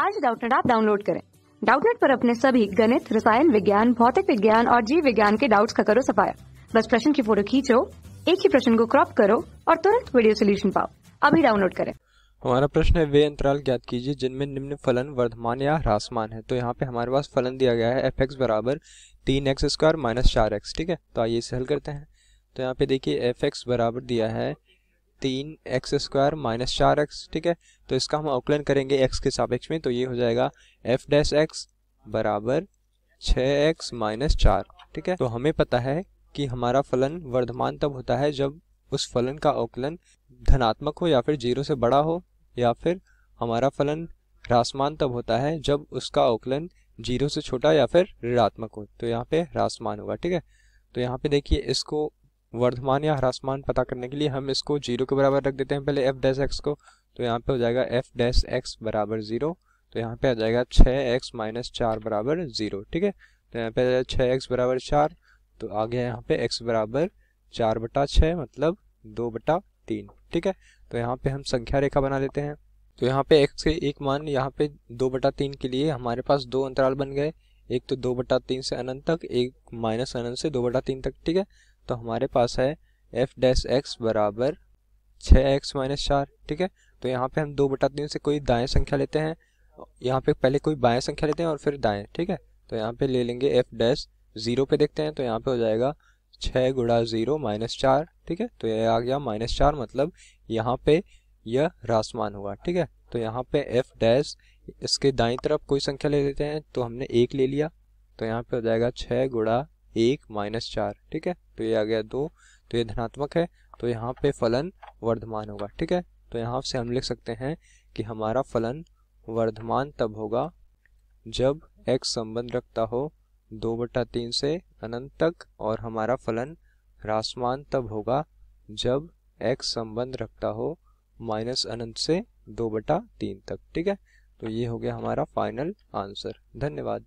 आज डाउटनेट आप डाउनलोड करें डाउटनेट पर अपने सभी गणित रसायन विज्ञान भौतिक विज्ञान और जीव विज्ञान के डाउट्स का करो सफाया बस प्रश्न की फोटो खींचो एक ही प्रश्न को क्रॉप करो और तुरंत वीडियो सोल्यूशन पाओ अभी डाउनलोड करें हमारा प्रश्न है वे अंतराल ज्ञात कीजिए जिनमें निम्न फलन वर्धमान या ह्रासमान है तो यहाँ पे हमारे पास फलन दिया गया है एफ एक्स बराबर तीन एक्स स्क्वायर माइनस चार एक्स ठीक है तो आइए इसे हल करते हैं तो यहाँ पे देखिए एफ एक्स बराबर दिया है तीन एक्स स्क्वायर माइनस चार एक्स ठीक है तो इसका हम अवकलन करेंगे एक्स के सापेक्ष में तो ये हो जाएगा एफ डैश एक्स बराबर छ एक्स माइनस चार ठीक है तो हमें पता है कि हमारा फलन वर्धमान तब होता है जब उस फलन का अवकलन धनात्मक हो या फिर जीरो से बड़ा हो या फिर हमारा फलन ह्रासमान तब होता है जब उसका अवकलन जीरो से छोटा या फिर ऋणात्मक हो तो यहाँ पे ह्रासमान होगा ठीक है तो यहाँ पे देखिए इसको वर्धमान या ह्रासमान पता करने के लिए हम इसको जीरो के बराबर रख देते हैं पहले एफ डैस एक्स को तो यहाँ पे हो जाएगा एफ डैस एक्स बराबर ज़ीरो तो यहाँ पे आ जाएगा छः एक्स माइनस चार बराबर ज़ीरो ठीक है तो यहाँ पे आ जाएगा छः एक्स बराबर चार तो आ गया यहाँ पे एक्स बराबर चार बटा छः मतलब दो बटा तीन ठीक है तो यहाँ पे हम संख्या रेखा बना लेते हैं तो यहाँ पे एक्स के एक मान यहाँ पे दो बटा तीन के लिए हमारे पास दो अंतराल बन गए एक तो दो बटा तीन से अनंत तक एक माइनस अनंत से दो बटा तीन तक ठीक है तो हमारे पास है एफ डैश एक्स बराबर छः एक्स माइनस चार ठीक है तो यहाँ पे हम दो बटा तीन से कोई दाएं संख्या लेते हैं यहाँ पे पहले कोई बाएं संख्या लेते हैं और फिर दाएं ठीक है तो यहाँ पे ले लेंगे एफ डैश ज़ीरो पे देखते हैं तो यहाँ पे हो जाएगा छः गुड़ा ज़ीरो माइनस चार ठीक है तो ये आ गया माइनस चार मतलब यहाँ पे यह रासमान हुआ ठीक है तो यहाँ पे एफ डैश इसके दाएं तरफ कोई संख्या ले लेते हैं तो हमने एक ले लिया तो यहाँ पे हो जाएगा छः गुड़ा एक माइनस चार ठीक है तो ये आ गया दो तो ये धनात्मक है तो यहाँ पे फलन वर्धमान होगा ठीक है तो यहाँ से हम लिख सकते हैं कि हमारा फलन वर्धमान तब होगा जब x संबंध रखता हो दो बटा तीन से अनंत तक और हमारा फलन रासमान तब होगा जब x संबंध रखता हो माइनस अनंत से दो बटा तीन तक ठीक है तो ये हो गया हमारा फाइनल आंसर धन्यवाद